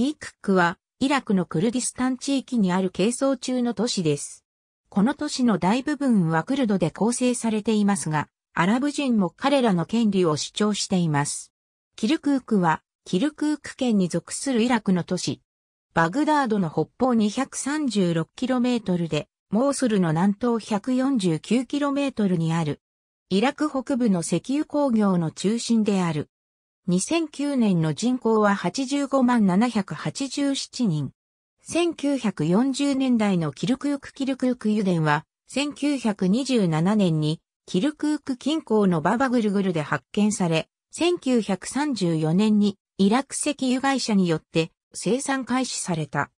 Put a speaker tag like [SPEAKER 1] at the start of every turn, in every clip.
[SPEAKER 1] キークックは、イラクのクルディスタン地域にある係争中の都市です。この都市の大部分はクルドで構成されていますが、アラブ人も彼らの権利を主張しています。キルクークは、キルクーク県に属するイラクの都市。バグダードの北方 236km で、モーソルの南東 149km にある。イラク北部の石油工業の中心である。2009年の人口は85万787人。1940年代のキルクークキルクーク油田は、1927年にキルクーク近郊のババグルグルで発見され、1934年にイラク石油会社によって生産開始された。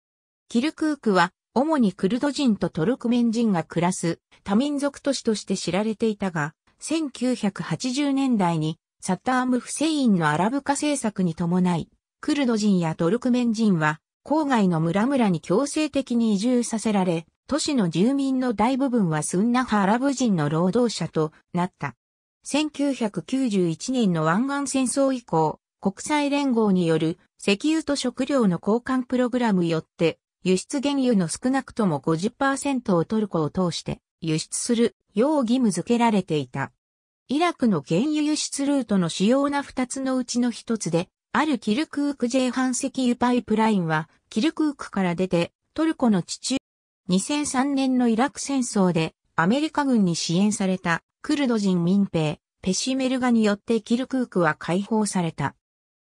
[SPEAKER 1] キルクークは主にクルド人とトルクメン人が暮らす多民族都市として知られていたが、1980年代にサッターム・フセインのアラブ化政策に伴い、クルド人やトルクメン人は、郊外の村々に強制的に移住させられ、都市の住民の大部分はスンナ派アラブ人の労働者となった。1991年の湾岸戦争以降、国際連合による石油と食料の交換プログラムよって、輸出原油の少なくとも50%をトルコを通して輸出するよう義務付けられていた。イラクの原油輸出ルートの主要な2つのうちの1つで、あるキルクーク J 半石油パイプラインは、キルクークから出て、トルコの地中、2003年のイラク戦争で、アメリカ軍に支援された、クルド人民兵、ペシメルガによってキルクークは解放された。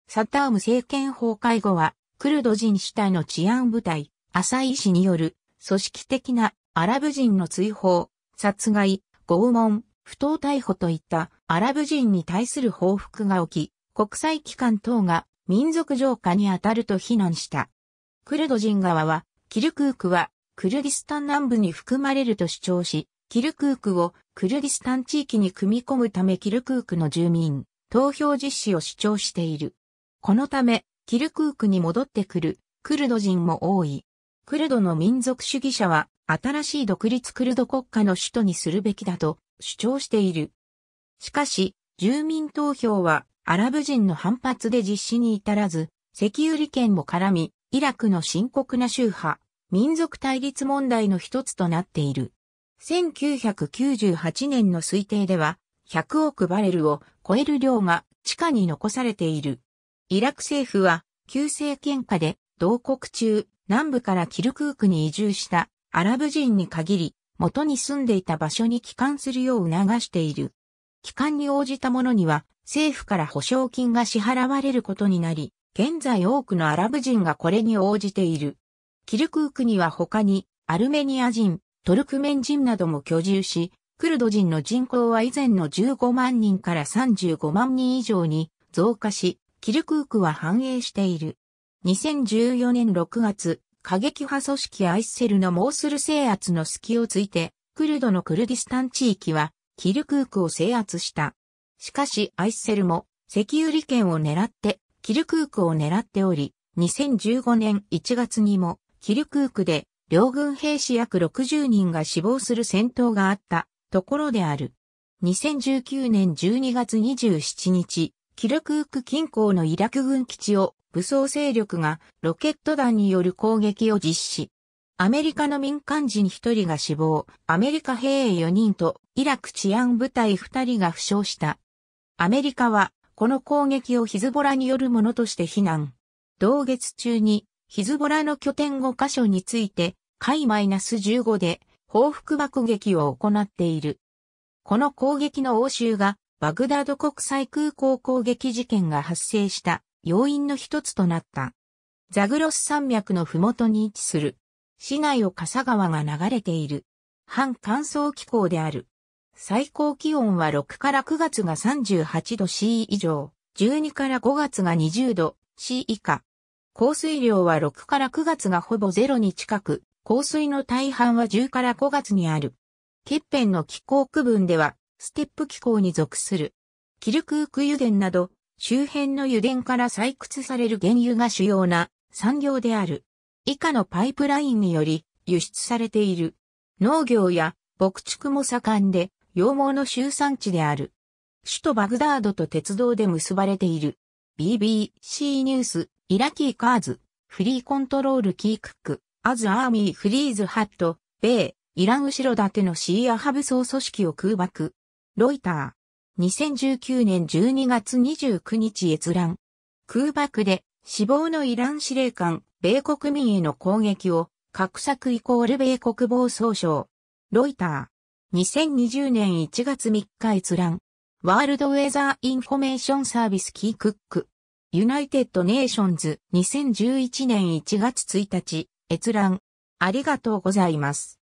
[SPEAKER 1] サッターム政権崩壊後は、クルド人主体の治安部隊、アサイ氏による、組織的なアラブ人の追放、殺害、拷問、不当逮捕といったアラブ人に対する報復が起き、国際機関等が民族浄化にあたると非難した。クルド人側は、キルクークはクルディスタン南部に含まれると主張し、キルクークをクルディスタン地域に組み込むためキルクークの住民、投票実施を主張している。このため、キルクークに戻ってくるクルド人も多い。クルドの民族主義者は新しい独立クルド国家の首都にするべきだと主張している。しかし、住民投票はアラブ人の反発で実施に至らず、石油利権も絡み、イラクの深刻な宗派、民族対立問題の一つとなっている。1998年の推定では、100億バレルを超える量が地下に残されている。イラク政府は、旧政権下で、同国中、南部からキルクークに移住したアラブ人に限り、元に住んでいた場所に帰還するよう促している。帰還に応じた者には政府から保証金が支払われることになり、現在多くのアラブ人がこれに応じている。キルクークには他にアルメニア人、トルクメン人なども居住し、クルド人の人口は以前の15万人から35万人以上に増加し、キルクークは繁栄している。2014年6月、過激派組織アイセルのモースル制圧の隙をついて、クルドのクルディスタン地域は、キルクークを制圧した。しかしアイセルも、石油利権を狙って、キルクークを狙っており、2015年1月にも、キルクークで、両軍兵士約60人が死亡する戦闘があったところである。2019年12月27日、キルクーク近郊のイラク軍基地を武装勢力がロケット弾による攻撃を実施。アメリカの民間人1人が死亡、アメリカ兵4人とイラク治安部隊2人が負傷した。アメリカはこの攻撃をヒズボラによるものとして非難。同月中にヒズボラの拠点5カ所について、海 -15 で報復爆撃を行っている。この攻撃の応酬がバグダード国際空港攻撃事件が発生した要因の一つとなった。ザグロス山脈のふもとに位置する。市内を笠川が流れている。半乾燥気候である。最高気温は6から9月が38度 C 以上、12から5月が20度 C 以下。降水量は6から9月がほぼゼロに近く、降水の大半は10から5月にある。欠片の気候区分では、ステップ気候に属する。キルクーク油田など、周辺の油田から採掘される原油が主要な産業である。以下のパイプラインにより輸出されている。農業や牧畜も盛んで、羊毛の集産地である。首都バグダードと鉄道で結ばれている。BBC ニュース、イラキーカーズ、フリーコントロールキークック、アズアーミーフリーズハット、米、イラン後ろ盾のシーア派武装組織を空爆。ロイター。2019年12月29日閲覧。空爆で死亡のイラン司令官、米国民への攻撃を、格策イコール米国防総省。ロイター。2020年1月3日閲覧。ワールドウェザーインフォメーションサービスキークック。ユナイテッドネーションズ2011年1月1日。閲覧。ありがとうございます。